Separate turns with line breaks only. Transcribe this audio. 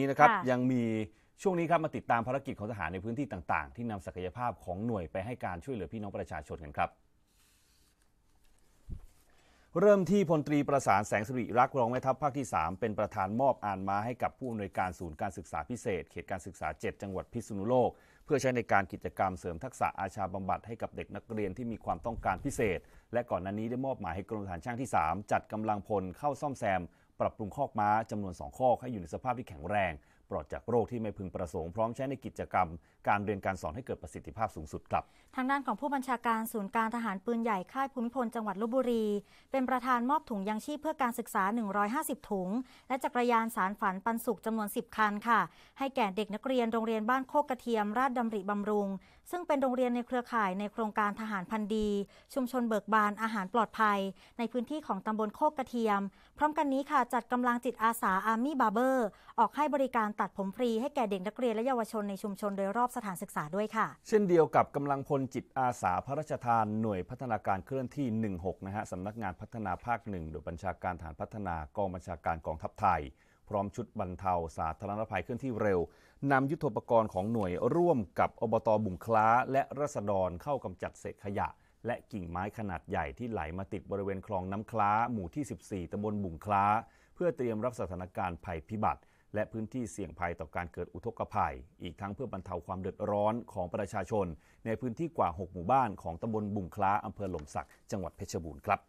ี้นะครับยังมีช่วงนี้ครับมาติดตามภารกิจของทหารในพื้นที่ต่าง ๆ ที่นำศักยภาพของหน่วยไปให้การช่วยเหลือพี่น้องประชาชนกันครับ เริ่มที่พลตรีประสานแสงสิริรักรองแม่ทัพภาคที่ 3 เป็นประธานมอบอ่านมาให้กับผู้อำนวยการศูนย์การศึกษาพิเศษเขตการศึกษา 7 จังหวัดพิษณุโลก เพื่อใช้ในการกิจกรรมเสริมทักษะอาชาบำบัดให้กับเด็กนักเรียนที่มีความต้องการพิเศษ และก่อนหน้านี้ได้มอบหมายให้กรมฐานช่างที่ 3 จัดกำลังพลเข้าซ่อมแซมปรับปรุงคอกม้าจำนวน2คอกให้อยู่ในสภาพที่แข็งแรงปลอดจากโรคที่ไม่พึงประสงค์พร้อมใช้ในกิจกรรม การเรียนการสอนให้เกิดประสิทธิภาพสูงสุดครับ
ทางด้านของผู้บัญชาการศูนย์การทหารปืนใหญ่ค่ายภูมิพลจังหวัดลบบุรี เป็นประธานมอบถุงยางชีพเพื่อการศึกษา 150 ถุง และจักรยานสารฝันปันสุขจำนวน 10 คันค่ะ ให้แก่เด็กนักเรียนโรงเรียนบ้านโคกกระเทียม ราชดำริบำรุง ซึ่งเป็นโรงเรียนในเครือข่ายในโครงการทหารพันดี ชุมชนเบิกบานอาหารปลอดภัย ในพื้นที่ของตำบลโคกกระเทียม พร้อมกันนี้ค่ะจัดกำลังจิตอาสาอาร์มี่บาร์เบอร์ออกให้บริการตัดผมฟรีให้แก่เด็กนักเรียนและเยาวชนในชุมชนโดยรอบสถานศึกษาด้วยค่ะ
เช่นเดียวกับกำลังพลจิตอาสา พระราชทานหน่วยพัฒนาการเคลื่อนที่ 16 นะฮะสำนักงานพัฒนาภาคหนึ่งโดยบัญชาการฐานพัฒนากองบัญชาการกองทัพไทย พร้อมชุดบรรเทาสาธารณภัยเคลื่อนที่เร็วนำยุทธปกรณ์ของหน่วยร่วมกับอบตบุ่งคล้า และรัษฎรเข้ากำจัดเศษขยะ และกิ่งไม้ขนาดใหญ่ที่ไหลมาติดบริเวณคลองน้ำคล้าหมู่ที่ 14ตำบลบุ่งคล้า เพื่อเตรียมรับสถานการณ์ภัยพิบัติและพื้นที่เสี่ยงภัยต่อการเกิดอุทกภัย อีกทั้งเพื่อบรรเทาความเดือดร้อนของประชาชนในพื้นที่กว่า 6 หมู่บ้านของตำบลบุงคล้าอำเภอหล่มสักจังหวัดเพชรบูรณ์ครับ